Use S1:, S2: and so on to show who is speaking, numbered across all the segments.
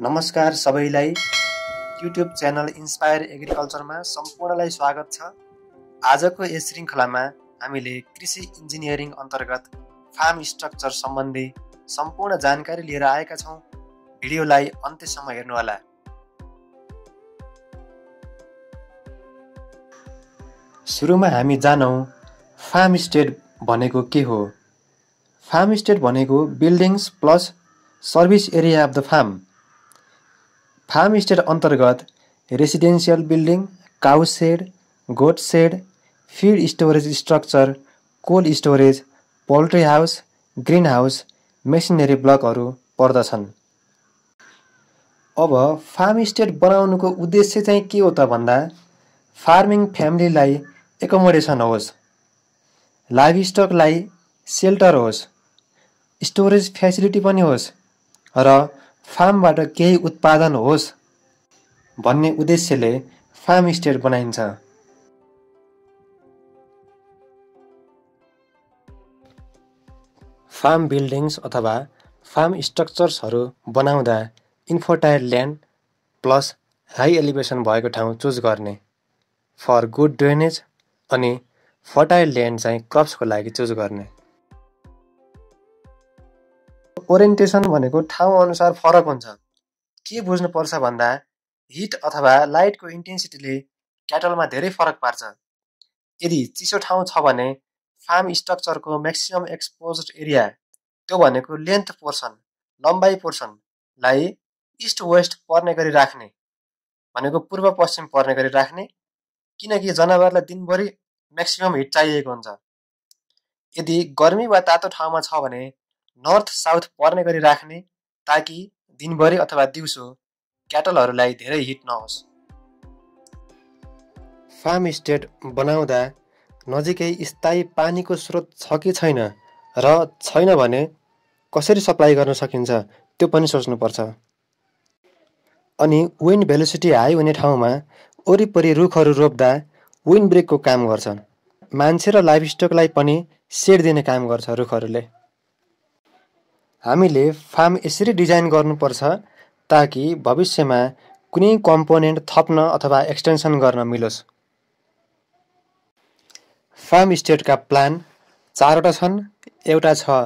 S1: नमस्कार सबैलाई YouTube channel inspire एग्रिकल्चरमा सम्पूर्णलाई स्वागत छ आजको यस श्रृङ्खलामा हामीले कृषि इन्जिनियरिङ अन्तर्गत फार्म स्ट्रक्चर सम्बन्धी सम्पूर्ण जानकारी लिएर आएका छौँ भिडियोलाई अन्त्यसम्म हेर्नुहोला सुरुमा हामी जानौँ फार्म स्टेट भनेको के हो फार्म स्टेट भनेको buildings plus service area of the farm farmstead अन्तर्गत residential building cow shed goat shed feed storage structure cold storage poultry house greenhouse machinery ब्लकहरू पर्दछन् अब फार्म स्टेट बनाउनुको उद्देश्य चाहिँ के हो त भन्दा फार्मिङ फ्यामिलीलाई एकोमोडेसन होस् लाइभ स्टकलाई सेल्टर होस् स्टोरेज फेसिलिटी पनि होस् र फार्मबाट केही उत्पादन होस् भन्ने उद्देश्यले फार्म स्टेट बनाइन्छ फार्म बिल्डिङ्स अथवा फार्म स्ट्रक्चर्सहरू बनाउँदा infertile land plus high elevation भएको ठाउँ चुज गर्ने फर गुड ड्रेनेज अनि फर्टाइल ल्यान्ड चाहिँ क्रप्सको लागि चुज गर्ने ओरिएन्टेसन भनेको ठाउँ अनुसार फरक हुन्छ के बुझ्नुपर्छ भन्दा हिट अथवा लाइटको इन्टेन्सिटीले क्याटलमा धेरै फरक पार्छ यदि चिसो ठाउँ छ भने फार्म स्ट्रक्चरको म्याक्सिमम् एक्सपोज एरिया त्यो भनेको लेन्थ पोर्सन लम्बाइ पोर्सनलाई इस्ट वेस्ट पर्ने गरी राख्ने भनेको पूर्व पश्चिम पर्ने गरी राख्ने किनकि जनावरलाई दिनभरि म्याक्सिमम् हिट चाहिएको हुन्छ यदि गर्मी वा तातो ठाउँमा छ भने नर्थ साउथ पर्ने गरी राख्ने ताकि दिनभरि अथवा दिउँसो क्याटलहरूलाई धेरै हिट नहोस् फार्म स्टेट बनाउँदा नजिकै स्थायी पानीको स्रोत छ कि छैन र छैन भने कसरी सप्लाई गर्न सकिन्छ त्यो पनि सोच्नुपर्छ अनि विन्ड भेलोसिटी हाई हुने ठाउँमा वरिपरि रुखहरू रोप्दा विन्ड ब्रेकको काम गर्छ मान्छे र लाइफ स्टकलाई पनि सेड दिने काम गर्छ रुखहरूले हामीले फार्म यसरी डिजाइन गर्नुपर्छ ताकि भविष्यमा कुनै कम्पोनेन्ट थप्न अथवा एक्सटेन्सन गर्न मिलोस् फार्म स्टेटका प्लान चारवटा छन् एउटा छ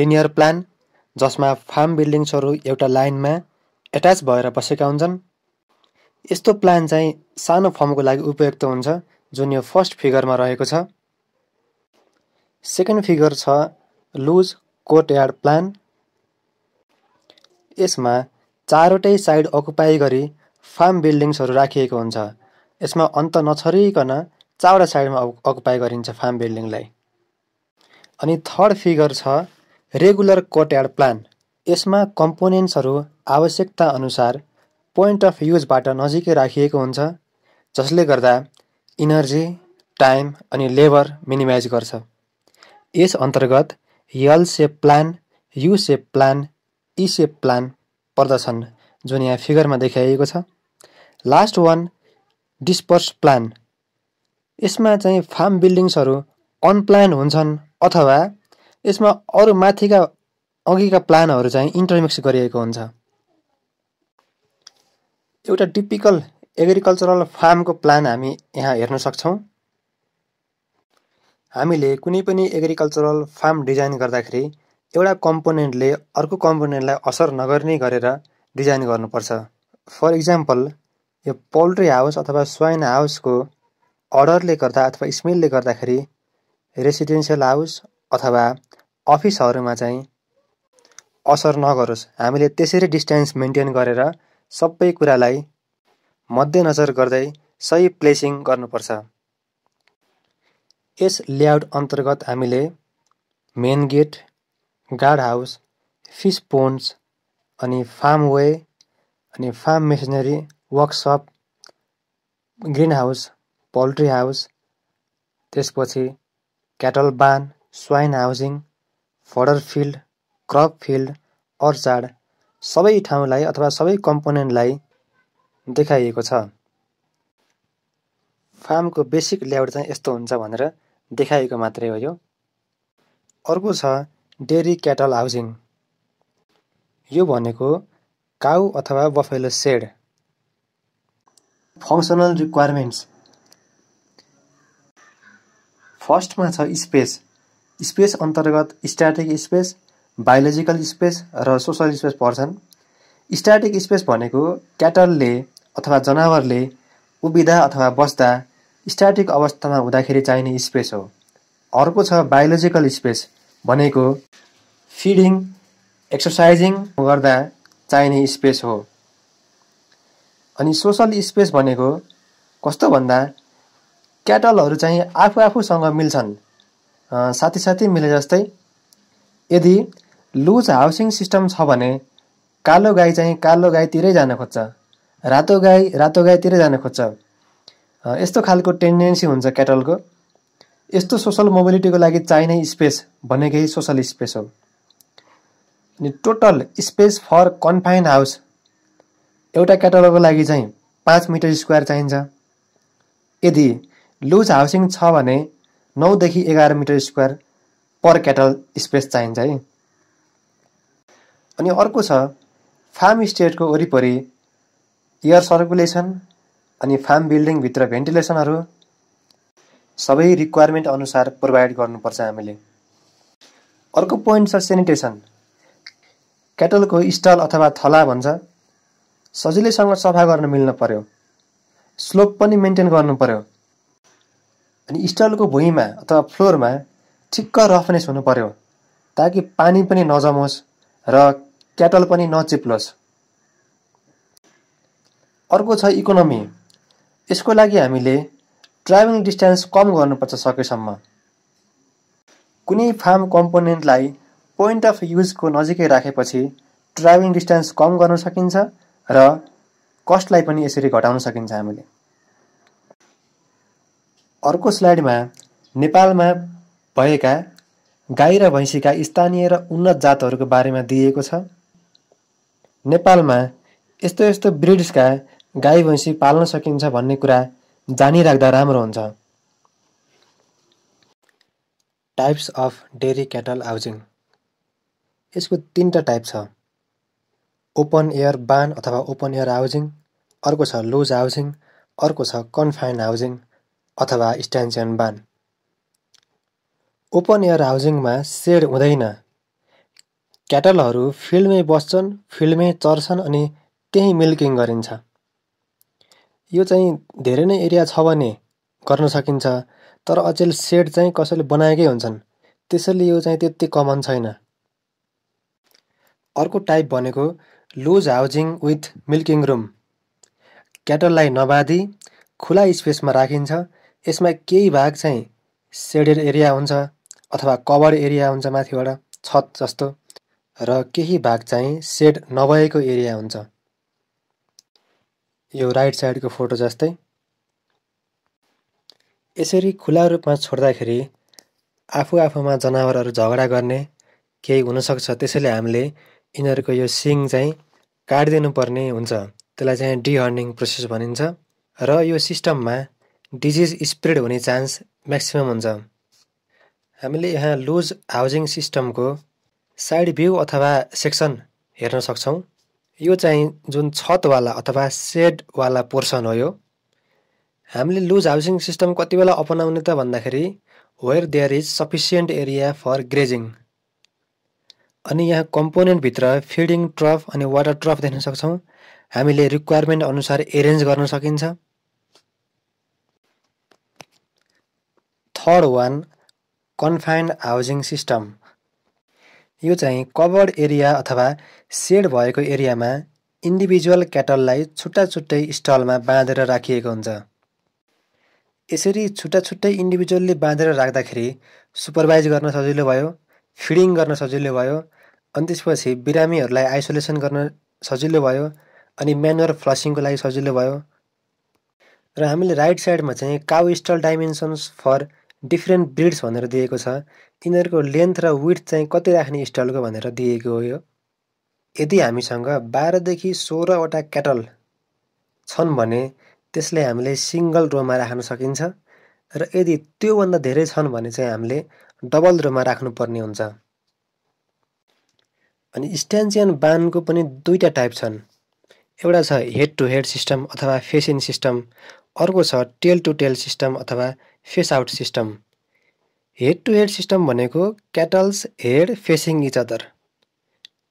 S1: लिनियर प्लान जसमा फार्म बिल्डिङ्सहरू एउटा लाइनमा एट्याच भएर बसेका हुन्छन् यस्तो प्लान चाहिँ सानो फर्मको लागि उपयुक्त हुन्छ जुन यो फर्स्ट फिगरमा रहेको छ सेकेन्ड फिगर छ लुज कोर्ट यार्ड प्लान यसमा चारवटै साइड अकुपाई गरी फार्म बिल्डिङ्सहरू राखिएको हुन्छ यसमा अन्त नछरिकन चारवटा साइडमा अकुपाई गरिन्छ फार्म बिल्डिङलाई अनि थर्ड फिगर छ रेगुलर कोटयार्ड प्लान यसमा कम्पोनेन्ट्सहरू आवश्यकता अनुसार पोइन्ट अफ युजबाट नजिकै राखिएको हुन्छ जसले गर्दा इनर्जी टाइम अनि लेबर मिनिमाइज गर्छ यस अन्तर्गत L shape plan U shape plan E shape plan पर्दछन् जुन यहाँ फिगरमा देखाइएको छ लास्ट वान डिस्पर्स प्लान यसमा चाहिँ फार्म बिल्डिङ्सहरू अनप्लान हुन्छन् अथवा यसमा अरू माथिका अघिका प्लानहरू चाहिँ इन्टरमिक्स गरिएको हुन्छ एउटा टिपिकल एग्रिकल्चरल फार्मको प्लान हामी यहाँ हेर्न सक्छौँ हामीले कुनै पनि एग्रिकल्चरल फार्म डिजाइन गर्दाखेरि एउटा कम्पोनेन्टले अर्को कम्पोनेन्टलाई असर नगर्ने गरेर डिजाइन गर्नुपर्छ फर इक्जाम्पल यो पोल्ट्री हाउस अथवा स्वाइन हाउसको अर्डरले गर्दा अथवा स्मेलले गर्दाखेरि रेसिडेन्सियल हाउस अथवा अफिसहरूमा चाहिँ असर नगरोस् हामीले त्यसरी डिस्टेन्स मेन्टेन गरेर सबै कुरालाई मध्यनजर गर्दै सही प्लेसिङ गर्नुपर्छ यस लेआउट अन्तर्गत हामीले main gate guard house fish ponds अनि फार्म वे अनि farm machinery workshop greenhouse poultry house त्यसपछि cattle barn swine housing fodder field crop field orchard सबै ठाउँलाई अथवा सबै कम्पोनेन्टलाई देखाइएको छ फार्मको बेसिक लेआउट चाहिँ यस्तो हुन्छ भनेर देखाइएको मात्रै हो यो अर्को छ डेरी क्याटल हाउसिङ यो भनेको काउ अथवा बफेलो सेड। फङ्सनल रिक्वायरमेन्ट्स फर्स्टमा छ स्पेस स्पेस अन्तर्गत स्ट्याटिक स्पेस बायोलोजिकल स्पेस र सोसल स्पेस पर्छन् स्ट्याटिक स्पेस भनेको क्याटलले अथवा जनावरले उभिँदा अथवा बस्दा स्ट्याटिक अवस्थामा हुँदाखेरि चाहिने स्पेस हो अर्को छ बायोलोजिकल स्पेस भनेको फिडिङ एक्सर्साइजिङ गर्दा चाहिने स्पेस हो अनि सोसल स्पेस भनेको कस्तो भन्दा क्याटलहरू चाहिँ आफू आफूसँग मिल्छन् साथी साथी मिले जस्तै यदि लुज हाउसिङ सिस्टम छ भने कालो गाई चाहिँ कालो गाईतिरै जान खोज्छ रातो गाई रातो गाईतिरै जान खोज्छ यस्तो खालको टेन्डेन्सी हुन्छ क्याटलको यस्तो सोसल मोबिलिटीको लागि चाहिने स्पेस भनेकै सोसल स्पेस हो अनि total space for confine house एउटा क्याटलको लागि चाहिँ पाँच मिटर स्क्वायर चाहिन्छ यदि लुज हाउसिङ छ भने नौदेखि एघार metre square per cattle space चाहिन्छ है अनि अर्को छ फार्म स्टेटको वरिपरि एयर सर्कुलेसन अनि फार्म बिल्डिङभित्र भेन्टिलेसनहरू सबै रिक्वायरमेन्ट अनुसार प्रोभाइड गर्नुपर्छ हामीले अर्को पोइन्ट छ सेनिटेसन क्याटलको स्टल अथवा थला भन्छ सजिलैसँग सफा गर्न मिल्न पर्यो स्लोप पनि मेन्टेन गर्नु पर्यो अनि स्टलको भुइँमा अथवा फ्लोरमा ठिक्क रफनेस हुनु पर्यो ताकि पानी पनि नजमोस् र क्याटल पनि नचिप्लोस् अर्को छ इकोनोमी यसको लागि हामीले ड्राइभिङ डिस्टेन्स कम गर्नुपर्छ सकेसम्म कुनै फार्म कम्पोनेन्टलाई पोइन्ट अफ युजको नजिकै राखेपछि ड्राइभिङ डिस्टेन्स कम गर्न सकिन्छ र कस्टलाई पनि यसरी घटाउन सकिन्छ हामीले अर्को स्लाइडमा नेपालमा भएका गाई र भैँसीका स्थानीय र उन्नत जातहरूको बारेमा दिइएको छ नेपालमा यस्तो यस्तो ब्रिड्सका गाई भैँसी पाल्न सकिन्छ भन्ने कुरा जानिराख्दा राम्रो हुन्छ types of dairy cattle housing यसको तिनवटा टाइप छ ओपन एयर बान अथवा ओपन एयर हाउजिङ अर्को छ लुज हाउजिङ अर्को छ कन्फाइन हाउजिङ अथवा स्ट्यान्सियन बान ओपन एयर हाउजिङमा सेड हुँदैन क्याटलहरू फिल्डमै बस्छन् फिल्डमै चर्छन् अनि त्यहीँ मिल्किङ गरिन्छ यो चाहिँ धेरै नै एरिया छ भने गर्न सकिन्छ तर अचेल सेड चाहिँ कसैले बनाएकै हुन्छन् त्यसैले यो चाहिँ त्यति कमन छैन अर्को टाइप भनेको loose housing with milking room क्याटललाई नबाँधी खुला स्पेसमा राखिन्छ यसमा केही भाग चाहिँ सेडेड एरिया हुन्छ अथवा कभर एरिया हुन्छ माथिबाट छत जस्तो र केही भाग चाहिँ सेड नभएको एरिया हुन्छ यो राइट साइडको फोटो जस्तै यसरी खुला रूपमा छोड्दाखेरि आफू आफूमा जनावरहरू झगडा गर्ने केही हुनसक्छ त्यसैले हामीले यिनीहरूको यो सिङ चाहिँ काटिदिनुपर्ने हुन्छ त्यसलाई चाहिँ डिहर्निङ प्रोसेस भनिन्छ र यो सिस्टममा डिजिज स्प्रेड हुने चान्स म्याक्सिमम् हुन्छ हामीले यहाँ लुज हाउजिङ सिस्टमको साइड भ्यू अथवा सेक्सन हेर्न सक्छौँ यो चाहिँ जुन छतवाला अथवा सेडवाला पोर्सन हो यो हामीले लुज हाउसिङ सिस्टम कति बेला अपनाउने त भन्दाखेरि where there is sufficient area for grazing अनि यहाँ कम्पोनेन्टभित्र फिडिङ ट्रफ अनि वाटर ट्रफ देख्न सक्छौँ हामीले रिक्वायरमेन्ट अनुसार एरेन्ज गर्न सकिन्छ third one confined housing system यो चाहिँ कभर्ड एरिया अथवा सेड भएको एरियामा इन्डिभिजुअल क्याटललाई छुट्टा छुट्टै स्टलमा बाँधेर राखिएको हुन्छ यसरी छुट्टा छुट्टै इन्डिभिजुअल्ली बाँधेर राख्दाखेरि सुपरभाइज गर्न सजिलो भयो फिडिङ गर्न सजिलो भयो अनि त्यसपछि बिरामीहरूलाई आइसोलेसन गर्न सजिलो भयो अनि म्यानुअल फ्लसिङको लागि सजिलो भयो र हामीले राइट साइडमा चाहिँ cow stall dimensions for different breeds भनेर दिएको छ तिनीहरूको लेन्थ र विथ चाहिँ कति राख्ने स्टलको भनेर दिएको हो यो यदि हामीसँग बाह्रदेखि सोह्रवटा क्याटल छन् भने त्यसले हामीले सिङ्गल रोमा राख्न सकिन्छ र यदि त्योभन्दा धेरै छन् भने चाहिँ हामीले डबल रोमा राख्नुपर्ने हुन्छ अनि स्ट्यान्सियन बानको पनि दुईवटा टाइप छन् एउटा छ हेड टु हेड सिस्टम अथवा फेसिन सिस्टम अर्को छ टेल टु टेल सिस्टम अथवा face out system head to head system भनेको cattles head facing each other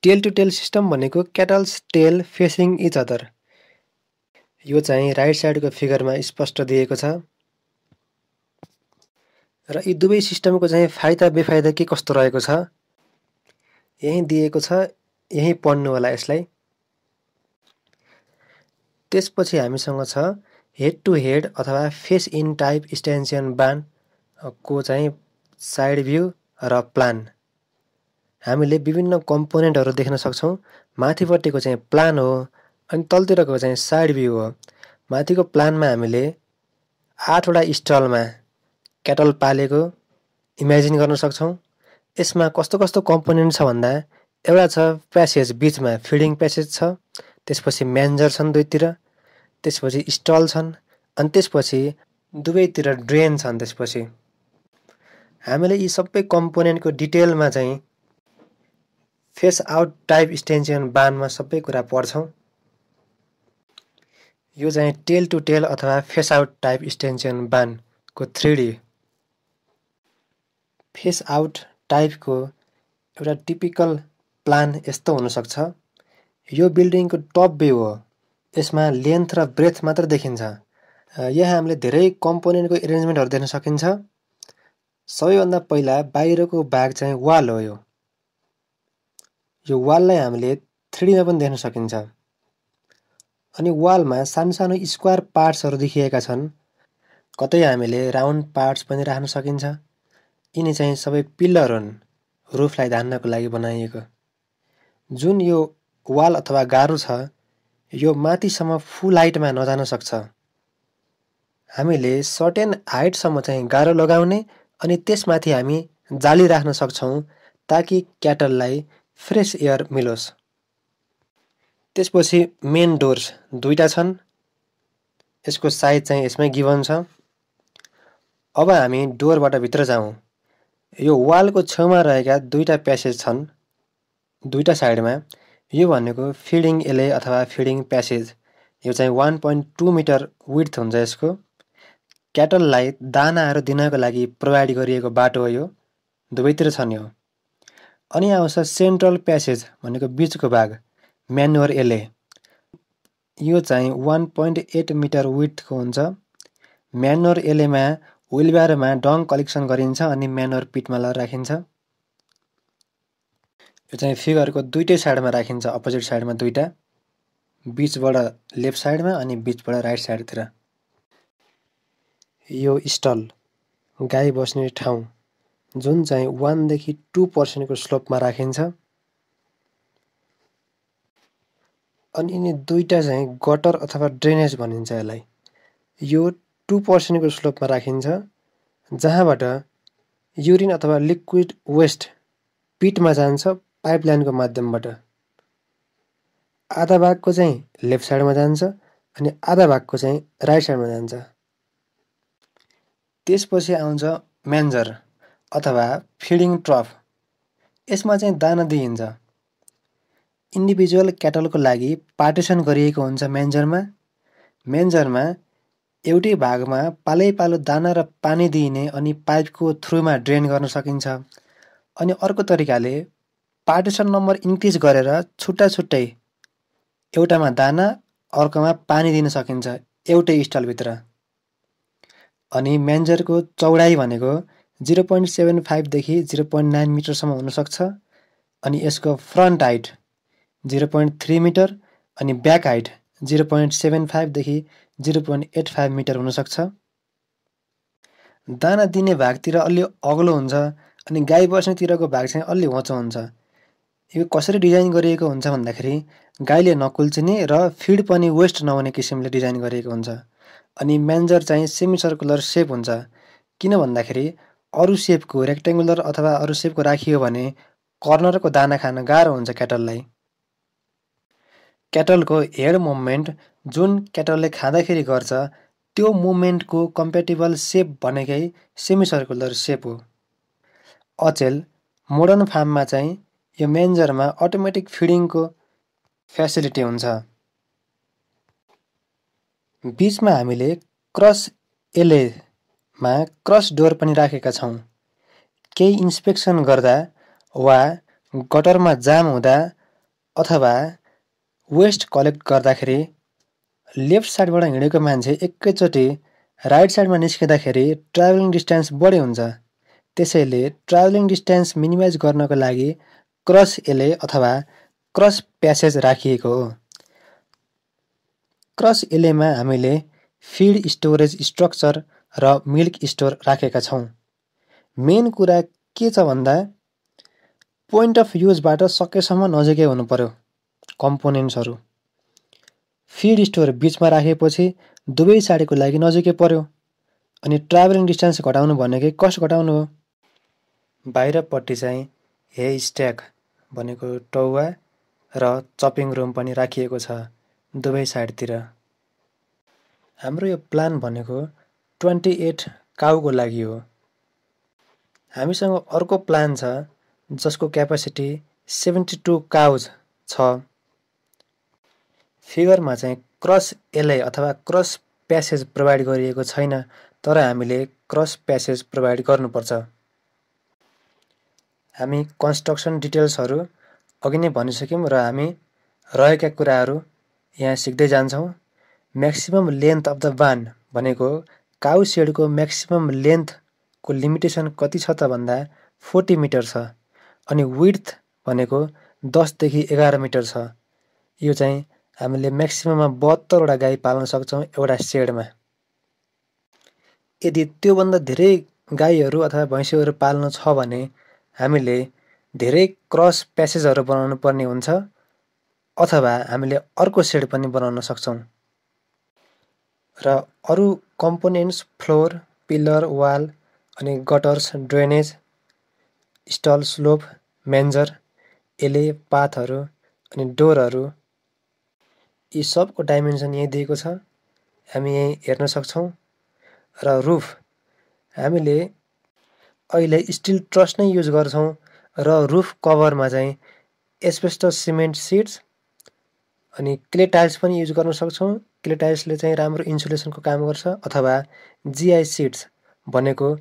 S1: tail to tail system भनेको cattles tail facing each other यो चाहिँ राइट साइडको फिगरमा स्पष्ट दिएको छ र यी दुवै सिस्टमको चाहिँ फाइदा बेफाइदा के कस्तो रहेको छ यहीँ दिएको छ यहीँ पढ्नु होला यसलाई त्यसपछि हामीसँग छ हेड टु हेड अथवा face in type stanchion barn को चाहिँ साइड भ्यू र प्लान हामीले विभिन्न कम्पोनेन्टहरू देख्न सक्छौँ माथिपट्टिको चाहिँ प्लान हो अनि तलतिरको चाहिँ साइड भ्यू हो माथिको प्लानमा हामीले आठवटा स्टलमा क्याटल पालेको इमेजिन गर्न सक्छौँ यसमा कस्तो कस्तो कम्पोनेन्ट छ भन्दा एउटा छ प्यासेज बिचमा फिडिङ प्यासेज छ त्यसपछि म्यान्जर छन् दुईतिर त्यसपछि स्टल छन् अनि त्यसपछि दुवैतिर ड्रेन छन् त्यसपछि हामीले यी सबै कम्पोनेन्टको डिटेलमा चाहिँ फेस आउट टाइप एक्सटेन्सन बानमा सबै कुरा पढ्छौँ यो चाहिँ टेल टु टेल अथवा फेस आउट टाइप एक्सटेन्सन बानको थ्री डी फेस आउट टाइपको एउटा टिपिकल प्लान यस्तो हुनसक्छ यो बिल्डिङको टप भ्यू हो यसमा लेन्थ र ब्रेथ मात्र देखिन्छ यहाँ हामीले धेरै कम्पोनेन्टको एरेन्जमेन्टहरू देख्न सकिन्छ सबैभन्दा पहिला बाहिरको भाग चाहिँ वाल हो यो यो वाललाई हामीले थ्रीडीमा पनि देख्न सकिन्छ अनि वालमा सानो सानो स्क्वायर पार्ट्सहरू देखिएका छन् कतै हामीले राउन्ड पार्ट्स पनि राख्न सकिन्छ यिनी चाहिँ सबै पिल्लर हुन् रुफलाई धान्नको लागि बनाइएको जुन यो वाल अथवा गाह्रो छ यो माथिसम्म फुल हाइटमा नजान सक्छ हामीले सर्टेन हाइटसम्म चाहिँ गाह्रो लगाउने अनि त्यसमाथि हामी जाली राख्न सक्छौँ ताकि क्याटललाई फ्रेस एयर मिलोस् त्यसपछि मेन डोर्स दुईवटा छन् यसको साइज चाहिँ यसमै गिभन छ अब हामी डोरबाट भित्र जाउँ यो वालको छेउमा रहेका दुईवटा प्यासेज छन् दुईवटा साइडमा यो भनेको फिडिङ एले अथवा फिडिङ प्यासेज यो चाहिँ one point two metre width हुन्छ यसको क्याटललाई दानाहरू दिनको लागि प्रोभाइड गरिएको बाटो हो यो दुवैतिर छन् यो अनि आउँछ सेन्ट्रल प्यासेज भनेको बिचको भाग म्यानुअर एले यो चाहिँ वान पोइन्ट एट मिटर विथको हुन्छ म्यानुअर एलेमा व्विलबारमा डङ कलेक्सन गरिन्छ अनि म्यानुअर पिटमा ल राखिन्छ यो चाहिँ फिगरको दुइटै साइडमा राखिन्छ अपोजिट साइडमा दुइटा बिचबाट लेफ्ट साइडमा अनि बिचबाट राइट साइडतिर यो स्टल गाई बस्ने ठाउँ जुन चाहिँ वानदेखि टू पर्सेन्टको स्लोपमा राखिन्छ अनि यिनी दुईवटा चाहिँ गटर अथवा ड्रेनेज भनिन्छ यसलाई यो टु पर्सेन्टको स्लोपमा राखिन्छ जहाँबाट युरिन अथवा लिक्विड वेस्ट पिटमा जान्छ पाइपलाइनको माध्यमबाट आधा भागको चाहिँ लेफ्ट साइडमा जान्छ अनि आधा भागको चाहिँ राइट साइडमा जान्छ त्यसपछि आउँछ म्यान्जर अथवा फिडिङ ट्रफ यसमा चाहिँ दाना दिइन्छ इन्डिभिजुअल क्याटलको लागि पार्टिसन गरिएको हुन्छ म्यान्जरमा म्यान्जरमा एउटै भागमा पालै पालो दाना र पानी दिइने अनि पाइपको थ्रुमा ड्रेन गर्न सकिन्छ अनि अर्को तरिकाले पार्टिसन नम्बर इन्क्रिज गरेर छुट्टा छुट्टै एउटामा दाना अर्कोमा पानी दिन सकिन्छ एउटै स्टलभित्र अनि म्यान्जरको चौडाइ भनेको जिरो पोइन्ट सेभेन फाइभदेखि जिरो पोइन्ट नाइन मिटरसम्म हुनसक्छ अनि यसको front height zero point three metre अनि back height zero point seven फाइभदेखि zero point eight five metre हुनसक्छ दाना दिने भागतिर अलि अग्लो हुन्छ अनि गाई बस्नेतिरको भाग चाहिँ अलि होचो हुन्छ यो कसरी डिजाइन गरिएको हुन्छ भन्दाखेरि गाईले नकुल्चिने र फिड पनि वेस्ट नहुने किसिमले डिजाइन गरिएको हुन्छ अनि म्यान्जर चाहिँ सेमी सर्कुलर सेप हुन्छ किन भन्दाखेरि अरू सेपको रेक्टेङ्गुलर अथवा अरू सेपको राखियो भने कर्नरको दाना खान गाह्रो हुन्छ क्याटललाई क्याटलको हेड मुभमेन्ट जुन क्याटलले खाँदाखेरि गर्छ त्यो मुभमेन्टको कम्पेटेबल सेप भनेकै सेमी सर्कुलर सेप हो अचेल मोडर्न फार्ममा चाहिँ यो मेन्जरमा अटोमेटिक फिडिङको फेसिलिटी हुन्छ बिचमा हामीले क्रस एलेमा क्रस डोर पनि राखेका छौँ केही इन्सपेक्सन गर्दा वा गटरमा जाम हुँदा अथवा वेस्ट कलेक्ट गर्दाखेरि लेफ्ट साइडबाट हिँडेको मान्छे एकैचोटि राइट साइडमा निस्किँदाखेरि ट्राभलिङ डिस्टेन्स बढी हुन्छ त्यसैले ट्राभलिङ डिस्टेन्स मिनिमाइज गर्नको लागि क्रस एले अथवा क्रस प्यासेज राखिएको हो क्रस एलेमा हामीले फिड स्टोरेज स्ट्रक्चर र मिल्क स्टोर राखेका छौँ मेन कुरा के छ भन्दा पोइन्ट अफ युजबाट सकेसम्म नजिकै हुनु पर्यो कम्पोनेन्ट्सहरू फिड स्टोर बिचमा राखेपछि दुवै साइडको लागि नजिकै पर्यो अनि ट्राभलिङ डिस्टेन्स घटाउनु भनेकै कस्ट घटाउनु हो बाहिरपट्टि चाहिँ हे स्ट्याक भनेको टौवा र चपिङ रुम पनि राखिएको छ दुवै साइडतिर हाम्रो यो प्लान भनेको ट्वेन्टी एट काउको लागि हो हामीसँग अर्को प्लान छ जसको क्यापेसिटी सेभेन्टी टू काउज छ फिगरमा चाहिँ क्रस एलआई अथवा क्रस प्यासेज प्रोभाइड गरिएको छैन तर हामीले क्रस प्यासेज प्रोभाइड गर्नुपर्छ हामी कन्स्ट्रक्सन डिटेल्सहरू अघि नै भनिसक्यौँ र हामी रहेका कुराहरू यहाँ सिक्दै जान्छौँ maximum length of the barn भनेको काउ सेडको म्याक्सिमम् लेन्थको लिमिटेसन कति छ त भन्दा फोर्टी मिटर छ अनि विथ भनेको दसदेखि एघार मिटर छ यो चाहिँ हामीले म्याक्सिमममा बहत्तरवटा गाई पाल्न सक्छौँ एउटा सेडमा यदि त्योभन्दा धेरै गाईहरू अथवा भैँसीहरू पाल्नु छ भने हामीले धेरै क्रस प्यासेजहरू बनाउनु पर्ने हुन्छ अथवा हामीले अर्को सेड पनि बनाउन सक्छौँ र अरू कम्पोनेन्ट्स फ्लोर पिलर वाल अनि gutters drainage stall slope manger alley पाथहरू अनि डोरहरू यी सबको डाइमेन्सन यहीँ दिएको छ हामी यहीँ हेर्न सक्छौँ र रुफ हामीले अहिले स्टिल ट्रस नै युज गर्छौँ र रुफ कभरमा चाहिँ एसपेस्ट सिमेन्ट सिड्स अनि क्ले टाइल्स पनि युज गर्न सक्छौँ क्ले टाइल्सले चाहिँ राम्रो इन्सुलेसनको काम गर्छ अथवा जिआई सिड्स भनेको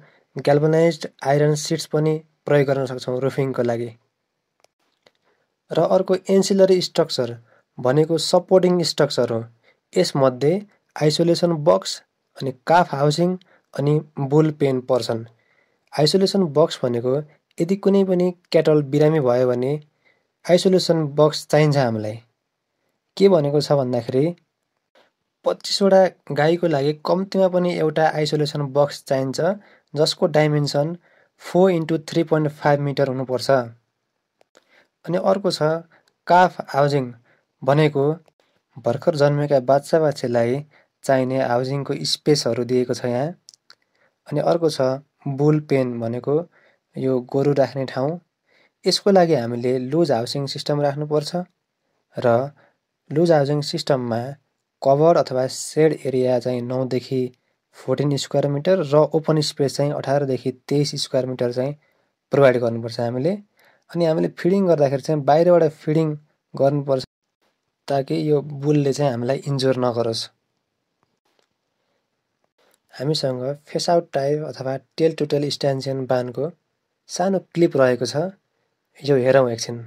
S1: ग्याल्बनाइज आइरन सिड्स पनि प्रयोग गर्न सक्छौँ रुफिङको लागि र अर्को एन्सिलरी स्ट्रक्चर भनेको सपोर्टिङ स्ट्रक्चर हो यसमध्ये आइसोलेसन बक्स अनि काफ हाउसिङ अनि बुल पेन पर्छन् आइसोलेसन बक्स भनेको यदि कुनै पनि क्याटल बिरामी भयो भने आइसोलेसन बक्स चाहिन्छ हामीलाई के भनेको छ भन्दाखेरि पच्चिसवटा गाईको लागि कम्तीमा पनि एउटा आइसोलेसन बक्स चाहिन्छ जसको dimension four into three point five metre हुनुपर्छ अनि अर्को छ काफ हाउजिङ भनेको भर्खर जन्मेका बाच्चा बाछेलाई चाहिने हाउजिङको स्पेसहरू दिएको छ यहाँ अनि अर्को छ बुल पेन भनेको यो गोरु राख्ने ठाउँ यसको लागि हामीले लुज हाउसिङ सिस्टम राख्नुपर्छ र लुज हाउसिङ सिस्टममा कभर अथवा सेड एरिया चाहिँ नौदेखि फोर्टिन स्क्वायर मिटर र ओपन स्पेस चाहिँ अठारदेखि तेइस स्क्वायर मिटर चाहिँ प्रोभाइड गर्नुपर्छ हामीले अनि हामीले फिडिङ गर्दाखेरि चाहिँ बाहिरबाट फिडिङ गर्नुपर्छ ताकि यो बुलले चाहिँ हामीलाई इन्जोर नगरोस् हामीसँग आउट टाइप अथवा टेल टु टेल स्ट्यान्सियन बानको सानो क्लिप रहेको छ यो हेरौँ एकछिन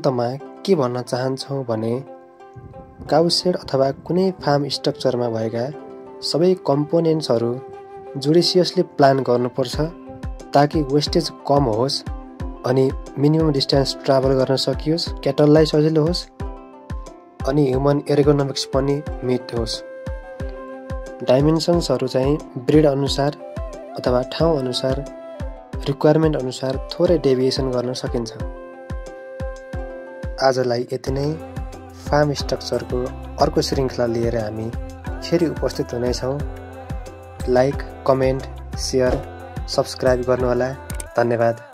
S1: अन्तमा के भन्न चाहन्छौँ भने काउसेड अथवा कुनै फार्म स्ट्रक्चरमा भएका सबै कम्पोनेन्ट्सहरू जुडिसियसली प्लान गर्नुपर्छ ताकि वेस्टेज कम होस् अनि मिनिमम डिस्टेन्स ट्राभल गर्न सकियोस् क्याटललाई सजिलो होस् अनि ह्युमन एर्गोनोमिक्स पनि मिट होस् डाइमेन्सन्सहरू चाहिँ ब्रिड अनुसार अथवा ठाउँ अनुसार रिक्वायरमेन्ट अनुसार थोरै डेभिएसन गर्न सकिन्छ आजलाई यति नै फार्म स्ट्रक्चरको अर्को श्रृङ्खला लिएर हामी फेरि उपस्थित हुनेछौँ लाइक कमेन्ट सेयर सब्सक्राइब गर्नुहोला धन्यवाद